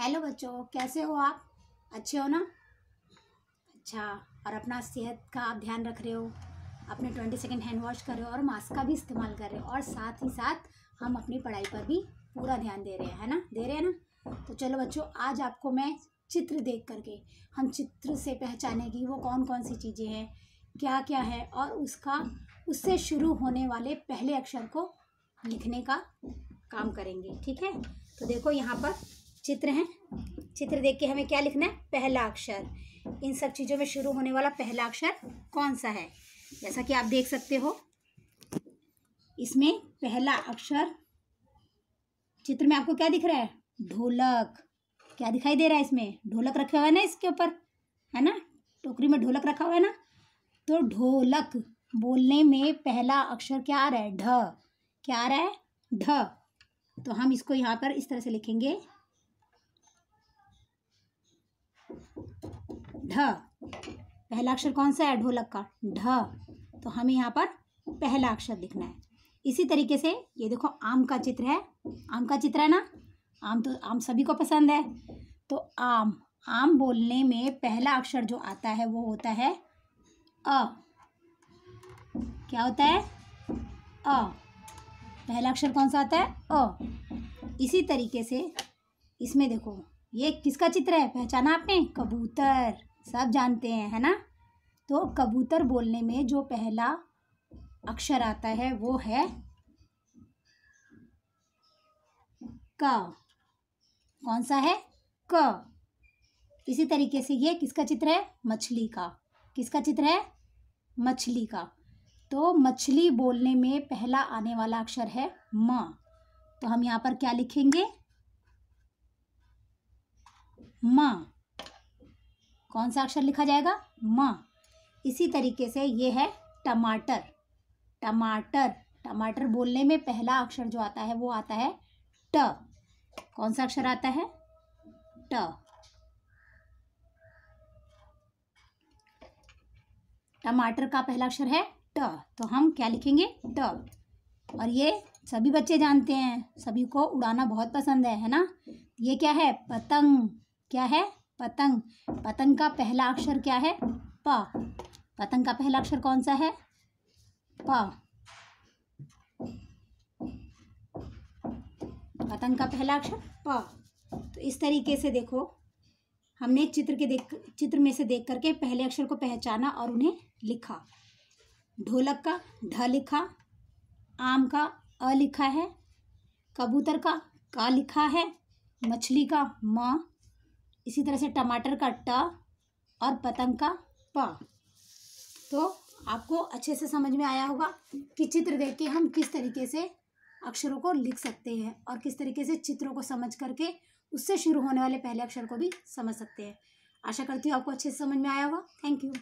hello बच्चों कैसे हो आप अच्छे हो ना अच्छा और अपना सेहत का आप ध्यान रख रहे हो अपने ट्वेंटी सेकेंड हैंड वॉश कर रहे हो और मास्क का भी इस्तेमाल कर रहे हो और साथ ही साथ हम अपनी पढ़ाई पर भी पूरा ध्यान दे रहे हैं है ना दे रहे हैं ना तो चलो बच्चों आज आपको मैं चित्र देख करके हम चित्र से पहचाने की वो कौन कौन सी चीज़ें हैं क्या क्या है और उसका उससे शुरू होने वाले पहले अक्षर को लिखने का काम करेंगे ठीक है तो देखो यहाँ पर चित्र हैं चित्र देख के हमें क्या लिखना है पहला अक्षर इन सब चीज़ों में शुरू होने वाला पहला अक्षर कौन सा है जैसा कि आप देख सकते हो इसमें पहला अक्षर चित्र में आपको क्या दिख रहा है ढोलक क्या दिखाई दे रहा है इसमें ढोलक रखा हुआ है ना इसके ऊपर है ना टोकरी में ढोलक रखा हुआ है ना तो ढोलक बोलने में पहला अक्षर क्या आ रहा है ढ क्या आ रहा है ढ तो हम इसको यहाँ पर इस तरह से लिखेंगे ढ पहला अक्षर कौन सा है ढोलक का ढ तो हमें यहाँ पर पहला अक्षर लिखना है इसी तरीके से ये देखो आम का चित्र है आम का चित्र है ना आम तो आम सभी को पसंद है तो आम आम बोलने में पहला अक्षर जो आता है वो होता है अ क्या होता है अ पहला अक्षर कौन सा आता है अ इसी तरीके से इसमें देखो ये किसका चित्र है पहचाना आपने कबूतर सब जानते हैं है ना तो कबूतर बोलने में जो पहला अक्षर आता है वो है क कौन सा है क इसी तरीके से ये किसका चित्र है मछली का किसका चित्र है मछली का तो मछली बोलने में पहला आने वाला अक्षर है म तो हम यहाँ पर क्या लिखेंगे म कौन सा अक्षर लिखा जाएगा म इसी तरीके से ये है टमाटर टमाटर टमाटर बोलने में पहला अक्षर जो आता है वो आता है ट कौन सा अक्षर आता है ट टमाटर का पहला अक्षर है ट तो हम क्या लिखेंगे ट और ये सभी बच्चे जानते हैं सभी को उड़ाना बहुत पसंद है है ना ये क्या है पतंग क्या है पतंग पतंग का पहला अक्षर क्या है प पतंग का पहला अक्षर कौन सा है प पतंग का पहला अक्षर प तो इस तरीके से देखो हमने चित्र के देख चित्र में से देख करके पहले अक्षर को पहचाना और उन्हें लिखा ढोलक का ढ लिखा आम का अ लिखा है कबूतर का का लिखा है मछली का म इसी तरह से टमाटर का ट और पतंग का प तो आपको अच्छे से समझ में आया होगा कि चित्र देख के हम किस तरीके से अक्षरों को लिख सकते हैं और किस तरीके से चित्रों को समझ करके उससे शुरू होने वाले पहले अक्षर को भी समझ सकते हैं आशा करती हूँ आपको अच्छे से समझ में आया होगा थैंक यू